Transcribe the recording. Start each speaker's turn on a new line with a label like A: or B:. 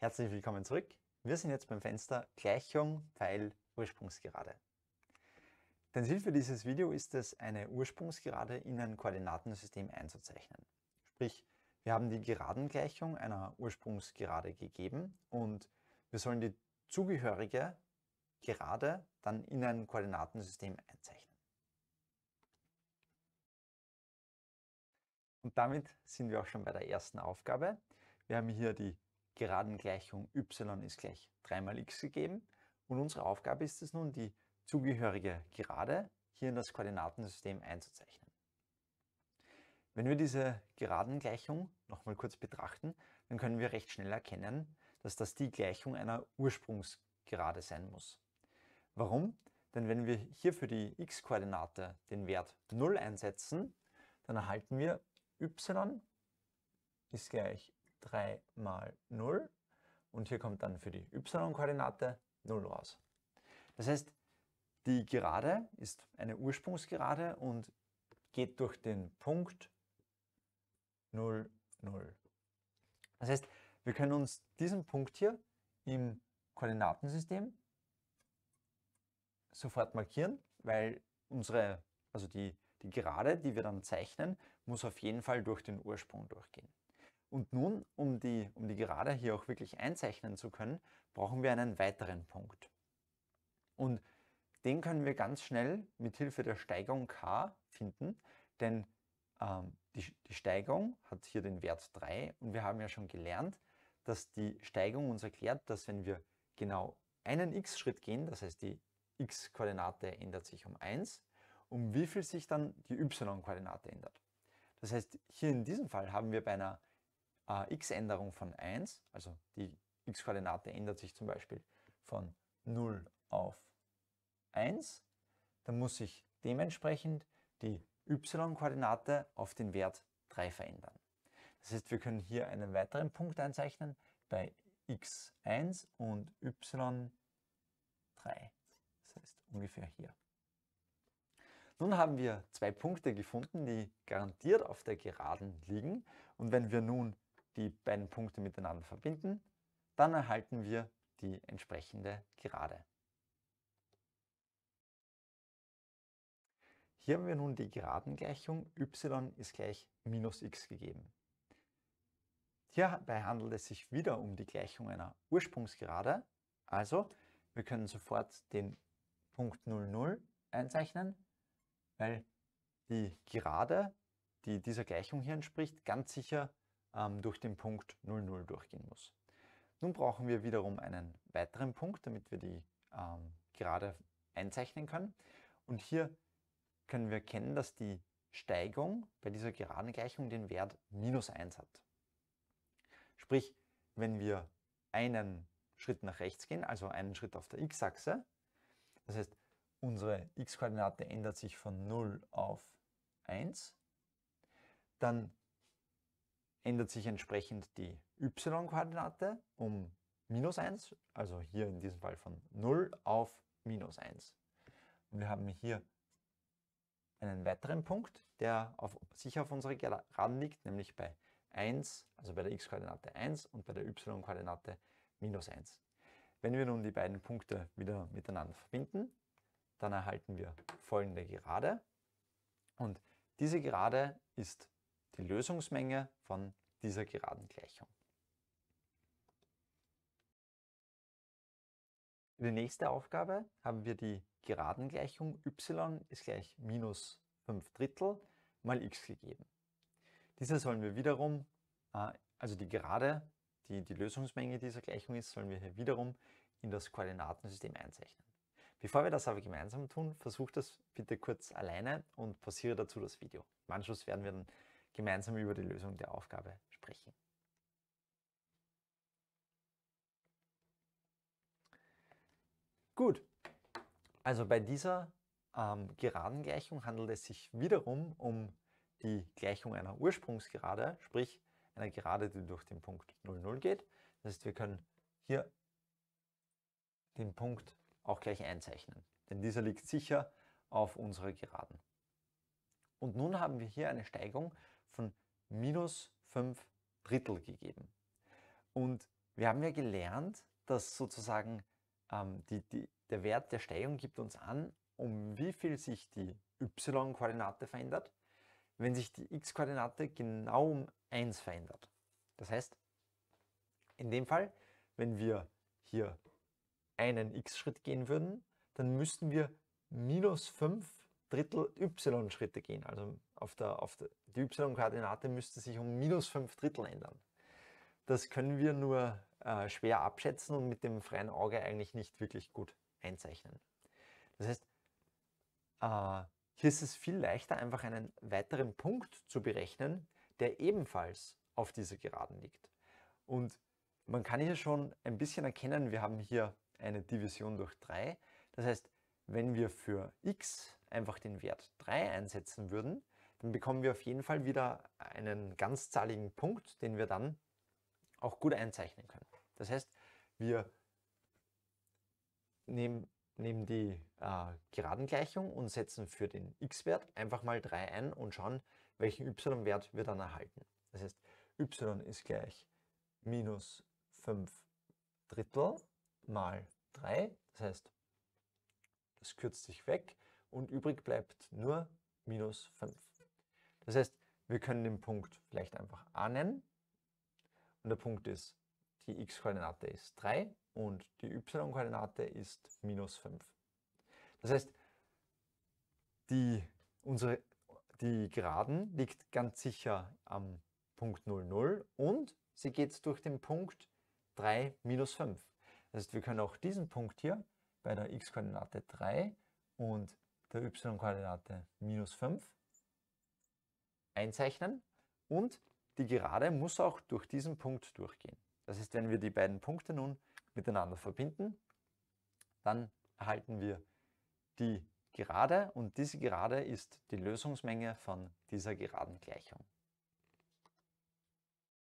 A: Herzlich willkommen zurück. Wir sind jetzt beim Fenster Gleichung Pfeil Ursprungsgerade. Denn Ziel für dieses Video ist es, eine Ursprungsgerade in ein Koordinatensystem einzuzeichnen. Sprich, wir haben die Geradengleichung einer Ursprungsgerade gegeben und wir sollen die zugehörige Gerade dann in ein Koordinatensystem einzeichnen. Und damit sind wir auch schon bei der ersten Aufgabe. Wir haben hier die Geradengleichung y ist gleich 3 mal x gegeben. Und unsere Aufgabe ist es nun, die zugehörige Gerade hier in das Koordinatensystem einzuzeichnen. Wenn wir diese Geradengleichung nochmal kurz betrachten, dann können wir recht schnell erkennen, dass das die Gleichung einer Ursprungsgerade sein muss. Warum? Denn wenn wir hier für die x-Koordinate den Wert 0 einsetzen, dann erhalten wir y ist gleich 3 mal 0 und hier kommt dann für die y-Koordinate 0 raus. Das heißt, die Gerade ist eine Ursprungsgerade und geht durch den Punkt 0, 0. Das heißt, wir können uns diesen Punkt hier im Koordinatensystem sofort markieren, weil unsere, also die, die Gerade, die wir dann zeichnen, muss auf jeden Fall durch den Ursprung durchgehen. Und nun, um die, um die Gerade hier auch wirklich einzeichnen zu können, brauchen wir einen weiteren Punkt. Und den können wir ganz schnell mit Hilfe der Steigung k finden, denn ähm, die, die Steigerung hat hier den Wert 3 und wir haben ja schon gelernt, dass die Steigung uns erklärt, dass wenn wir genau einen x-Schritt gehen, das heißt die x-Koordinate ändert sich um 1, um wie viel sich dann die y-Koordinate ändert. Das heißt, hier in diesem Fall haben wir bei einer äh, x-Änderung von 1, also die x-Koordinate ändert sich zum Beispiel von 0 auf 1, dann muss sich dementsprechend die y-Koordinate auf den Wert 3 verändern. Das heißt, wir können hier einen weiteren Punkt einzeichnen bei x1 und y3. Das heißt ungefähr hier. Nun haben wir zwei Punkte gefunden, die garantiert auf der Geraden liegen. Und wenn wir nun die beiden Punkte miteinander verbinden, dann erhalten wir die entsprechende Gerade. Hier haben wir nun die Geradengleichung y ist gleich minus x gegeben. Hierbei handelt es sich wieder um die Gleichung einer Ursprungsgerade, also wir können sofort den Punkt 00 einzeichnen, weil die Gerade, die dieser Gleichung hier entspricht, ganz sicher ähm, durch den Punkt 00 durchgehen muss. Nun brauchen wir wiederum einen weiteren Punkt, damit wir die ähm, Gerade einzeichnen können. Und hier können wir erkennen, dass die Steigung bei dieser geraden Gleichung den Wert minus 1 hat. Sprich, wenn wir einen Schritt nach rechts gehen, also einen Schritt auf der x-Achse, das heißt, unsere x-Koordinate ändert sich von 0 auf 1, dann ändert sich entsprechend die y-Koordinate um minus 1, also hier in diesem Fall von 0 auf minus 1. Und wir haben hier einen weiteren Punkt, der auf, sicher auf unserer Geraden liegt, nämlich bei 1, also bei der x-Koordinate 1 und bei der y-Koordinate minus 1. Wenn wir nun die beiden Punkte wieder miteinander verbinden, dann erhalten wir folgende Gerade. Und diese Gerade ist die Lösungsmenge von dieser geraden Gleichung. In der nächsten Aufgabe haben wir die geraden Gleichung y ist gleich minus 5 Drittel mal x gegeben. Diese sollen wir wiederum, äh, also die gerade, die die Lösungsmenge dieser Gleichung ist, sollen wir hier wiederum in das Koordinatensystem einzeichnen. Bevor wir das aber gemeinsam tun, versucht das bitte kurz alleine und pausiere dazu das Video. Im Anschluss werden wir dann gemeinsam über die Lösung der Aufgabe sprechen. Gut, also bei dieser ähm, geraden Gleichung handelt es sich wiederum um die Gleichung einer Ursprungsgerade, sprich einer Gerade, die durch den Punkt 00 geht. Das heißt, wir können hier den Punkt auch gleich einzeichnen, denn dieser liegt sicher auf unserer Geraden. Und nun haben wir hier eine Steigung von minus 5 Drittel gegeben. Und wir haben ja gelernt, dass sozusagen ähm, die, die, der Wert der Steigung gibt uns an, um wie viel sich die y-Koordinate verändert, wenn sich die x-Koordinate genau um 1 verändert. Das heißt, in dem Fall, wenn wir hier einen x-Schritt gehen würden, dann müssten wir minus 5 Drittel y-Schritte gehen, also auf der, auf der, die y-Koordinate müsste sich um minus 5 Drittel ändern. Das können wir nur äh, schwer abschätzen und mit dem freien Auge eigentlich nicht wirklich gut einzeichnen. Das heißt, äh, hier ist es viel leichter, einfach einen weiteren Punkt zu berechnen, der ebenfalls auf dieser Geraden liegt. Und man kann hier schon ein bisschen erkennen, wir haben hier eine Division durch 3. Das heißt, wenn wir für x einfach den Wert 3 einsetzen würden, dann bekommen wir auf jeden Fall wieder einen ganzzahligen Punkt, den wir dann auch gut einzeichnen können. Das heißt, wir nehmen, nehmen die äh, geraden und setzen für den x-Wert einfach mal 3 ein und schauen, welchen y-Wert wir dann erhalten. Das heißt, y ist gleich minus 5 Drittel mal 3. Das heißt, das kürzt sich weg und übrig bleibt nur minus 5. Das heißt, wir können den Punkt vielleicht einfach a nennen. Und der Punkt ist, die x-Koordinate ist 3 und die y-Koordinate ist minus 5. Das heißt, die, unsere, die Geraden liegt ganz sicher am Punkt 0, 0 und sie geht durch den Punkt 3 minus 5. Das heißt, wir können auch diesen Punkt hier bei der x-Koordinate 3 und der y-Koordinate minus 5 einzeichnen und die Gerade muss auch durch diesen Punkt durchgehen. Das heißt, wenn wir die beiden Punkte nun miteinander verbinden, dann erhalten wir die Gerade und diese Gerade ist die Lösungsmenge von dieser geraden Gleichung.